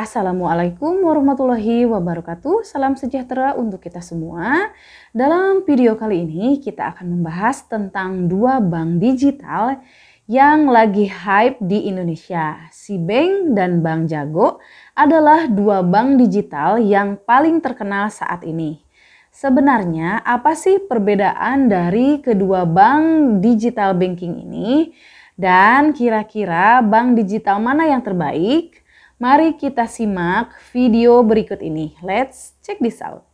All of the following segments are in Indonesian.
Assalamualaikum warahmatullahi wabarakatuh. Salam sejahtera untuk kita semua. Dalam video kali ini kita akan membahas tentang dua bank digital yang lagi hype di Indonesia. Si Bank dan Bank Jago adalah dua bank digital yang paling terkenal saat ini. Sebenarnya apa sih perbedaan dari kedua bank digital banking ini? Dan kira-kira bank digital mana yang terbaik? Mari kita simak video berikut ini. Let's check this out.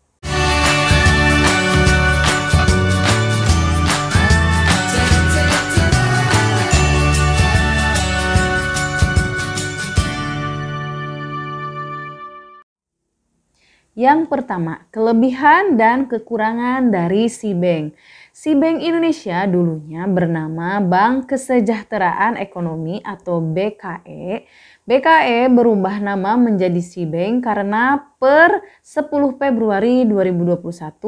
Yang pertama, kelebihan dan kekurangan dari si bank. Si Bank Indonesia dulunya bernama Bank Kesejahteraan Ekonomi atau BKE BKE berubah nama menjadi Sibeng karena per 10 Februari 2021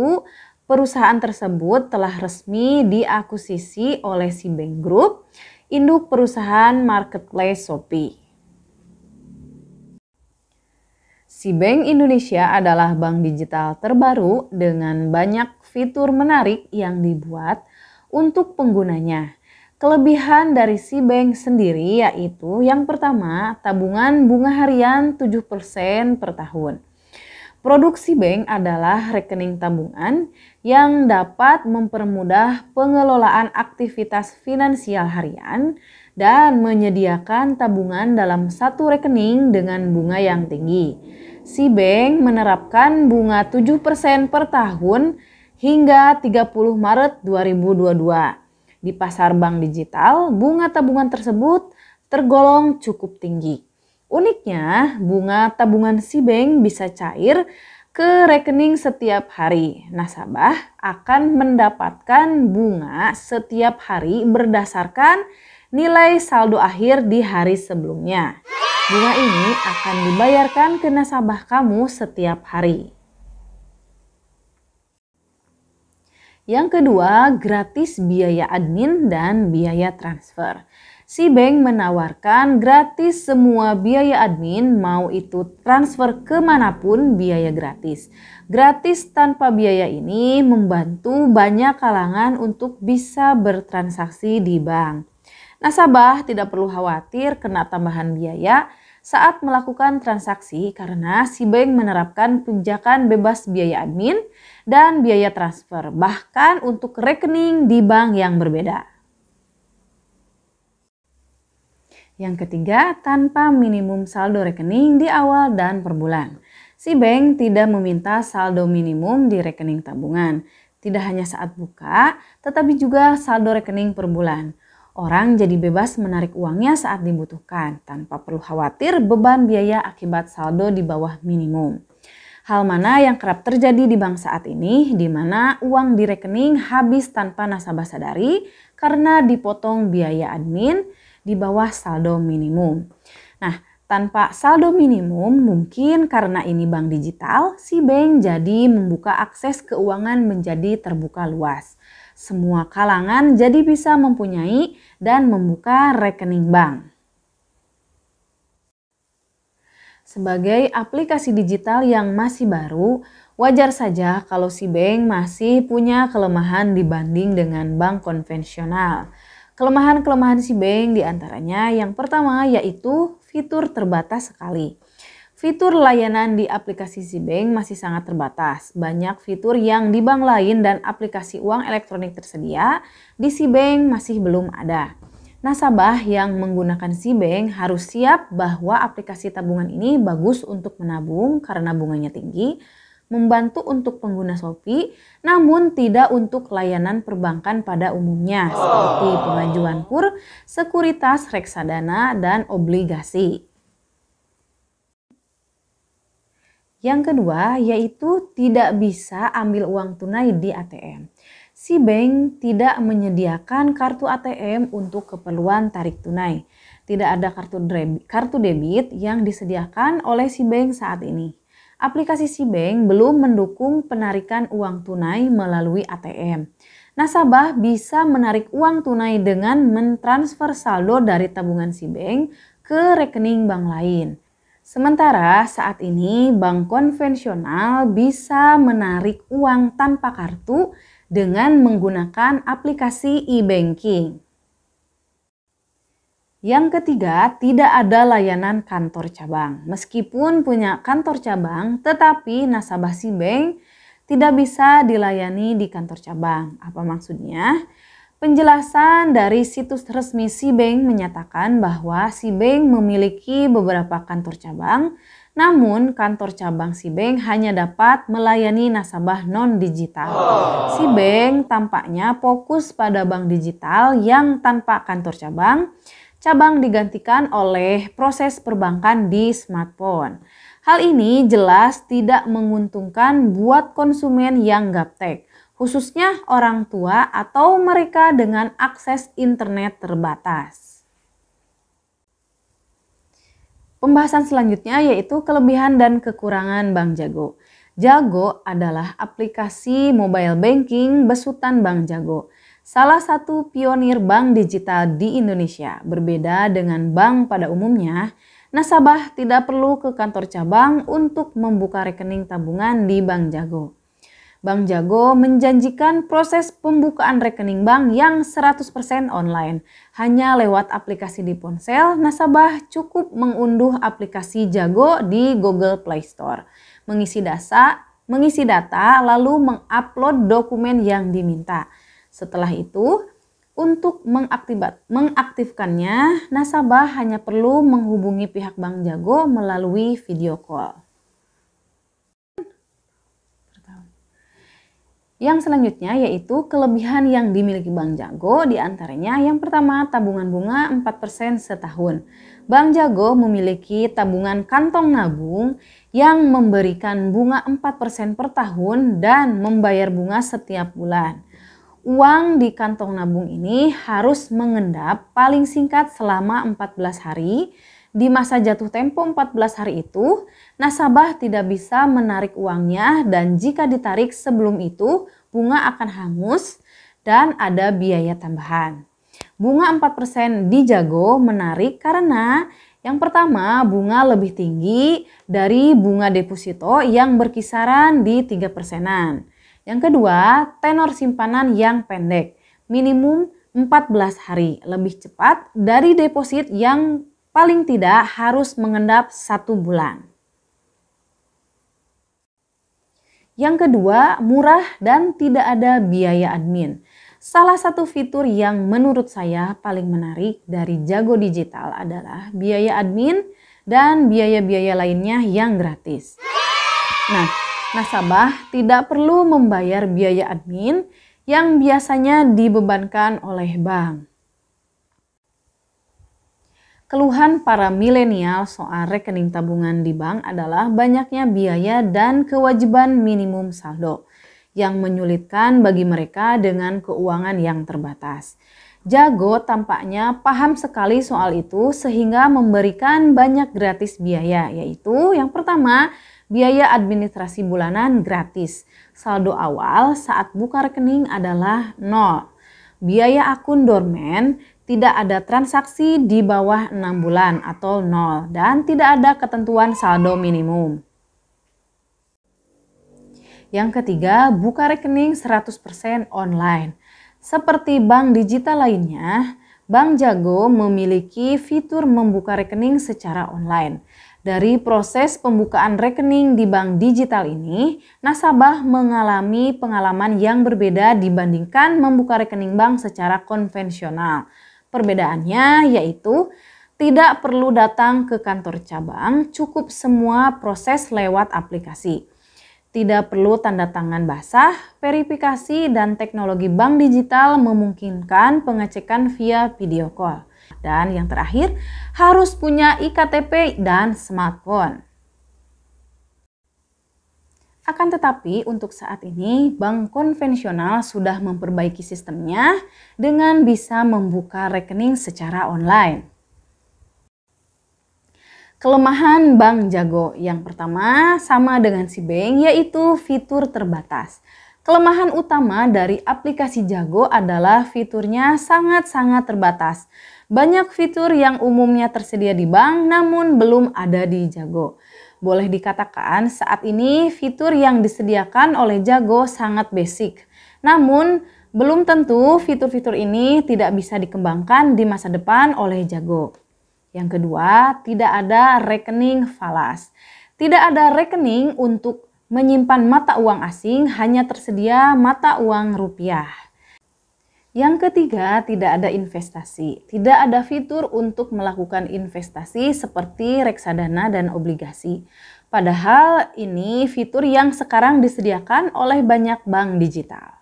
perusahaan tersebut telah resmi diakuisisi oleh Sibeng Group, induk perusahaan marketplace Shopee. Sibeng Indonesia adalah bank digital terbaru dengan banyak fitur menarik yang dibuat untuk penggunanya Kelebihan dari si bank sendiri yaitu yang pertama, tabungan bunga harian 7% per tahun. Produksi bank adalah rekening tabungan yang dapat mempermudah pengelolaan aktivitas finansial harian dan menyediakan tabungan dalam satu rekening dengan bunga yang tinggi. Si bank menerapkan bunga 7% per tahun hingga 30 Maret 2022 di pasar bank digital, bunga tabungan tersebut tergolong cukup tinggi. Uniknya, bunga tabungan si bank bisa cair ke rekening setiap hari. Nasabah akan mendapatkan bunga setiap hari berdasarkan nilai saldo akhir di hari sebelumnya. Bunga ini akan dibayarkan ke nasabah kamu setiap hari. Yang kedua, gratis biaya admin dan biaya transfer. Si bank menawarkan gratis semua biaya admin, mau itu transfer kemanapun biaya gratis. Gratis tanpa biaya ini membantu banyak kalangan untuk bisa bertransaksi di bank. Nasabah tidak perlu khawatir kena tambahan biaya saat melakukan transaksi karena si bank menerapkan pijakan bebas biaya admin dan biaya transfer, bahkan untuk rekening di bank yang berbeda. Yang ketiga, tanpa minimum saldo rekening di awal dan per bulan. Si bank tidak meminta saldo minimum di rekening tabungan, tidak hanya saat buka, tetapi juga saldo rekening per bulan. Orang jadi bebas menarik uangnya saat dibutuhkan, tanpa perlu khawatir beban biaya akibat saldo di bawah minimum. Hal mana yang kerap terjadi di bank saat ini, di mana uang di rekening habis tanpa nasabah sadari karena dipotong biaya admin di bawah saldo minimum. Nah, tanpa saldo minimum, mungkin karena ini bank digital, si bank jadi membuka akses keuangan menjadi terbuka luas semua kalangan jadi bisa mempunyai dan membuka rekening bank. Sebagai aplikasi digital yang masih baru, wajar saja kalau si bank masih punya kelemahan dibanding dengan bank konvensional. Kelemahan-kelemahan si bank diantaranya yang pertama yaitu fitur terbatas sekali. Fitur layanan di aplikasi Zibank masih sangat terbatas. Banyak fitur yang di bank lain dan aplikasi uang elektronik tersedia, di Zibank masih belum ada. Nasabah yang menggunakan Zibank harus siap bahwa aplikasi tabungan ini bagus untuk menabung karena bunganya tinggi, membantu untuk pengguna Shopee, namun tidak untuk layanan perbankan pada umumnya seperti pengajuan kur, sekuritas reksadana, dan obligasi. Yang kedua yaitu tidak bisa ambil uang tunai di ATM. Si bank tidak menyediakan kartu ATM untuk keperluan tarik tunai. Tidak ada kartu, kartu debit yang disediakan oleh si bank saat ini. Aplikasi si bank belum mendukung penarikan uang tunai melalui ATM. Nasabah bisa menarik uang tunai dengan mentransfer saldo dari tabungan si bank ke rekening bank lain. Sementara saat ini bank konvensional bisa menarik uang tanpa kartu dengan menggunakan aplikasi e-banking. Yang ketiga, tidak ada layanan kantor cabang. Meskipun punya kantor cabang, tetapi nasabah si bank tidak bisa dilayani di kantor cabang. Apa maksudnya? Penjelasan dari situs resmi Sibank menyatakan bahwa Sibank memiliki beberapa kantor cabang, namun kantor cabang Sibank hanya dapat melayani nasabah non-digital. Sibeng tampaknya fokus pada bank digital yang tanpa kantor cabang. Cabang digantikan oleh proses perbankan di smartphone. Hal ini jelas tidak menguntungkan buat konsumen yang gaptek khususnya orang tua atau mereka dengan akses internet terbatas. Pembahasan selanjutnya yaitu kelebihan dan kekurangan Bank Jago. Jago adalah aplikasi mobile banking besutan Bank Jago, salah satu pionir bank digital di Indonesia. Berbeda dengan bank pada umumnya, nasabah tidak perlu ke kantor cabang untuk membuka rekening tabungan di Bank Jago. Bank Jago menjanjikan proses pembukaan rekening bank yang 100% online. Hanya lewat aplikasi di ponsel, nasabah cukup mengunduh aplikasi Jago di Google Play Store, mengisi data, mengisi data lalu mengupload dokumen yang diminta. Setelah itu, untuk mengaktifkan, mengaktifkannya, nasabah hanya perlu menghubungi pihak Bank Jago melalui video call. Yang selanjutnya yaitu kelebihan yang dimiliki Bank Jago diantaranya yang pertama tabungan bunga 4% setahun. Bank Jago memiliki tabungan kantong nabung yang memberikan bunga 4% per tahun dan membayar bunga setiap bulan. Uang di kantong nabung ini harus mengendap paling singkat selama 14 hari di masa jatuh tempo 14 hari itu, nasabah tidak bisa menarik uangnya dan jika ditarik sebelum itu, bunga akan hangus dan ada biaya tambahan. Bunga 4% di Jago menarik karena yang pertama, bunga lebih tinggi dari bunga deposito yang berkisaran di 3 persenan. Yang kedua, tenor simpanan yang pendek, minimum 14 hari, lebih cepat dari deposit yang paling tidak harus mengendap satu bulan. Yang kedua, murah dan tidak ada biaya admin. Salah satu fitur yang menurut saya paling menarik dari Jago Digital adalah biaya admin dan biaya-biaya lainnya yang gratis. Nah, nasabah tidak perlu membayar biaya admin yang biasanya dibebankan oleh bank. Keluhan para milenial soal rekening tabungan di bank adalah banyaknya biaya dan kewajiban minimum saldo yang menyulitkan bagi mereka dengan keuangan yang terbatas. Jago tampaknya paham sekali soal itu sehingga memberikan banyak gratis biaya yaitu yang pertama biaya administrasi bulanan gratis. Saldo awal saat buka rekening adalah 0. Biaya akun dormen tidak ada transaksi di bawah 6 bulan atau 0 dan tidak ada ketentuan saldo minimum. Yang ketiga, buka rekening 100% online. Seperti bank digital lainnya, Bank Jago memiliki fitur membuka rekening secara online. Dari proses pembukaan rekening di bank digital ini, nasabah mengalami pengalaman yang berbeda dibandingkan membuka rekening bank secara konvensional. Perbedaannya yaitu tidak perlu datang ke kantor cabang, cukup semua proses lewat aplikasi. Tidak perlu tanda tangan basah, verifikasi dan teknologi bank digital memungkinkan pengecekan via video call. Dan yang terakhir, harus punya IKTP dan smartphone. Akan tetapi, untuk saat ini bank konvensional sudah memperbaiki sistemnya dengan bisa membuka rekening secara online. Kelemahan Bank Jago yang pertama sama dengan si Bank yaitu fitur terbatas. Kelemahan utama dari aplikasi Jago adalah fiturnya sangat-sangat terbatas. Banyak fitur yang umumnya tersedia di bank namun belum ada di Jago. Boleh dikatakan saat ini fitur yang disediakan oleh Jago sangat basic. Namun, belum tentu fitur-fitur ini tidak bisa dikembangkan di masa depan oleh Jago. Yang kedua, tidak ada rekening falas. Tidak ada rekening untuk menyimpan mata uang asing, hanya tersedia mata uang rupiah. Yang ketiga, tidak ada investasi. Tidak ada fitur untuk melakukan investasi seperti reksadana dan obligasi. Padahal ini fitur yang sekarang disediakan oleh banyak bank digital.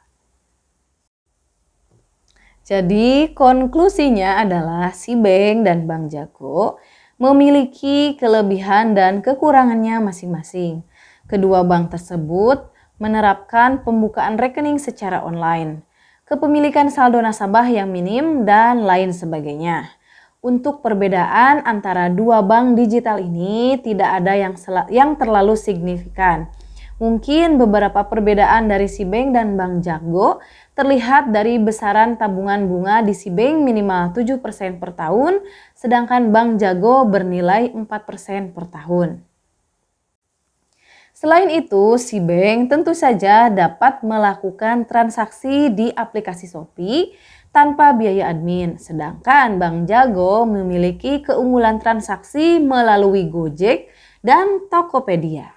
Jadi konklusinya adalah si Bank dan Bank Jago memiliki kelebihan dan kekurangannya masing-masing. Kedua bank tersebut menerapkan pembukaan rekening secara online kepemilikan saldo nasabah yang minim, dan lain sebagainya. Untuk perbedaan antara dua bank digital ini tidak ada yang, yang terlalu signifikan. Mungkin beberapa perbedaan dari bank dan Bank Jago terlihat dari besaran tabungan bunga di bank minimal 7% per tahun, sedangkan Bank Jago bernilai 4% per tahun. Selain itu, si bank tentu saja dapat melakukan transaksi di aplikasi Shopee tanpa biaya admin. Sedangkan Bank Jago memiliki keunggulan transaksi melalui Gojek dan Tokopedia.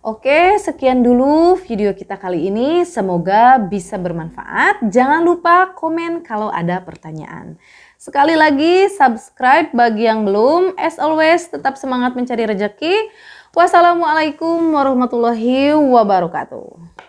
Oke, sekian dulu video kita kali ini. Semoga bisa bermanfaat. Jangan lupa komen kalau ada pertanyaan. Sekali lagi, subscribe bagi yang belum. As always, tetap semangat mencari rejeki. Wassalamualaikum warahmatullahi wabarakatuh.